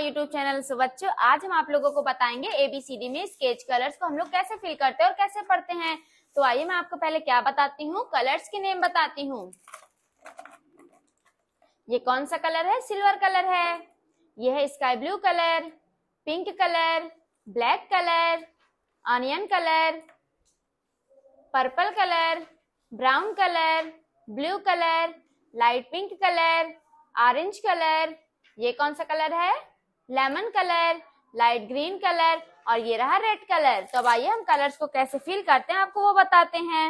my YouTube channel बच्चों आज हम आप लोगों को बताएंगे एबीसीडी में स्केच कलर्स को हम लोग कैसे फिल करते हैं और कैसे पढ़ते हैं तो आइए मैं आपको पहले क्या बताती हूँ कलर्स के नेम बताती हूँ ये कौन सा कलर है सिल्वर कलर है ये है sky blue colour pink colour black colour onion colour purple colour brown colour blue colour light pink colour orange colour ये कौन सा कलर है lemon colour light green colour और ये रहा रेड कलर तो अब आइए हम कलर्स को कैसे फील करते हैं आपको वो बताते हैं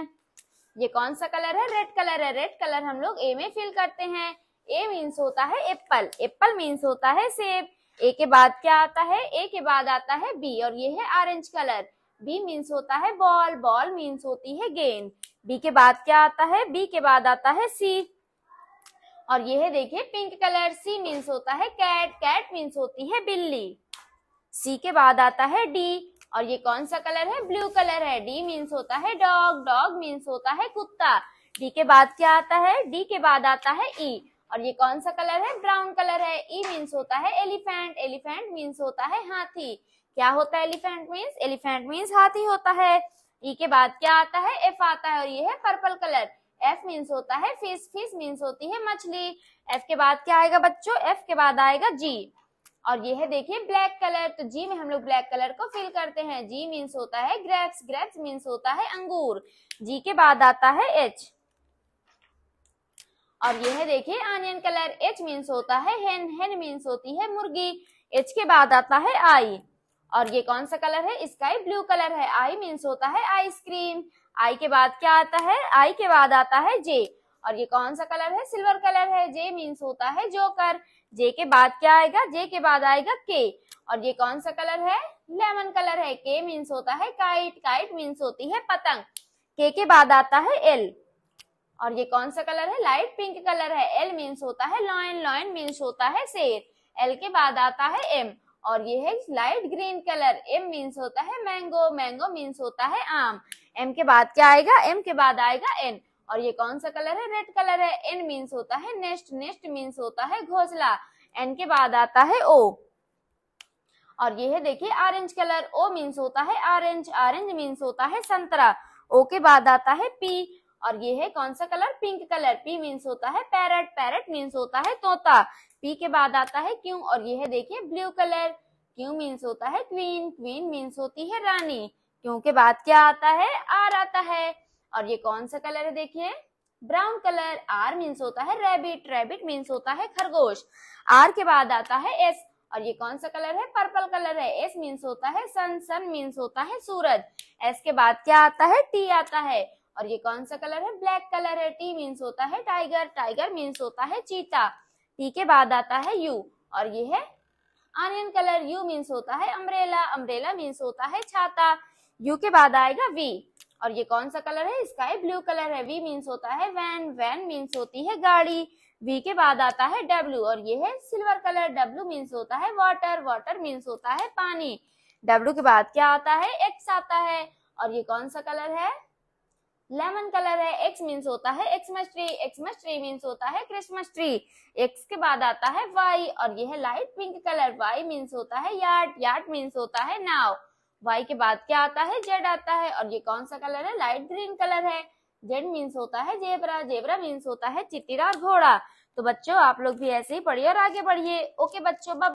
ये कौन सा कलर है रेड कलर है रेड कलर हम लोग ए में फील करते हैं ए मीन्स होता है एप्पल एप्पल मीन्स होता है सेब ए के बाद क्या आता है ए के बाद आता है बी और ये है ऑरेंज कलर बी मीन्स होता है बॉल बॉल मीन्स होती है गेंद बी के बाद क्या आता है बी के बाद आता है सी और यह देखिए पिंक कलर सी मीन्स होता है कैट कैट मीन्स होती है बिल्ली सी के बाद आता है डी और ये कौन सा कलर है ब्लू कलर है डी मीन्स होता है डॉग डॉग मीन्स होता है कुत्ता डी के बाद क्या आता है डी के बाद आता है ई e और ये कौन सा कलर है ब्राउन कलर है ई e मीन्स होता है एलिफेंट एलिफेंट मीन्स होता है हाथी क्या होता है एलिफेंट मीन्स एलिफेंट मीन्स हाथी होता है ई e के बाद क्या आता है एफ आता है और ये है पर्पल कलर एफ मीन्स होता है फिश फिश मीन्स होती है मछली एफ के बाद क्या आएगा बच्चों एफ के बाद आएगा जी और ये है देखिए ब्लैक कलर तो जी में हम लोग ब्लैक कलर को फिल करते हैं जी मीन्स होता है ग्रेप्स ग्रेप्स मीन्स होता है अंगूर जी के बाद आता है एच और ये है देखिए आनियन कलर एच मीन्स होता है हेन हेन मीन्स होती है मुर्गी एच के बाद आता है आई और ये कौन सा कलर है स्काई ब्लू कलर है आई मीन्स होता है आइसक्रीम आई के बाद क्या आता है आई के बाद आता है जे और ये कौन सा कलर है सिल्वर कलर है जे मीन्स होता है जोकर जे के बाद क्या आएगा जे के बाद आएगा के और ये कौन सा कलर है लेमन कलर है के मीन्स होता है काइट काइट मीन्स होती है पतंग के के बाद आता है एल और ये कौन सा कलर है लाइट पिंक कलर है एल मीन्स होता है लॉयन लॉयन मीन्स होता है शेर एल के बाद आता है एम और ये है light green colour M means होता है मैंगो मैंगो मीन्स होता है आम एम के बाद क्या आएगा एम के बाद आएगा एन और ये कौन सा कलर है रेड कलर है एन मीन्स होता है नेस्ट नेस्ट मीन्स होता है घोसला एन के बाद आता है ओ और ये है देखिए ऑरेंज कलर ओ मीन्स होता है ऑरेंज ऑरेंज मीन्स होता है संतरा ओ के बाद आता है पी और ये है कौन सा colour pink colour P means होता है पैरट पैरट मीन्स होता है तोता पी के बाद आता है क्यों और यह है देखिए ब्लू कलर क्यों मीन्स होता है क्वीन क्वीन मीन्स होती है रानी क्यों के बाद क्या आता है आर आता है और ये कौन सा कलर है देखिए ब्राउन कलर आर मीन्स होता है रेबिट रेबिट मीन्स होता है खरगोश आर के बाद आता है एस और ये कौन सा कलर है पर्पल कलर है एस मीन्स होता है सन सन मीन्स होता है सूरज एस के बाद क्या आता है टी आता है और ये कौन सा कलर है ब्लैक कलर है टी मीन्स होता है टाइगर टाइगर मीन्स होता है चीता टी के बाद आता है यू और ये है आनियन कलर यू मीन्स होता है अम्ब्रेला अम्ब्रेला मीन्स होता है छाता यू के बाद आएगा वी और ये कौन सा कलर है स्काई ब्लू कलर है वी मीन्स होता है वैन वैन मीन्स होती है गाड़ी वी के बाद आता है डब्ल्यू और ये है सिल्वर कलर डब्ल्यू मीन्स होता है वाटर वाटर मीन्स होता है पानी डब्ल्यू के बाद क्या आता है एक्स आता है और ये कौन सा कलर है लेमन कलर है एक्स मीन्स होता है Xmas tree Xmas tree means होता है क्रिसमस ट्री एक्स के बाद आता है वाई और यह है light pink colour Y means होता है यार्ट यार्ट मीन्स होता है नाव वाई के बाद क्या आता है जेड आता है और ये कौन सा कलर है लाइट ग्रीन कलर है जेड मीन्स होता है जेबरा जेबरा मीन्स होता है चितिरा घोड़ा तो बच्चों आप लोग भी ऐसे ही पढ़िए और आगे बढ़िए ओके बच्चों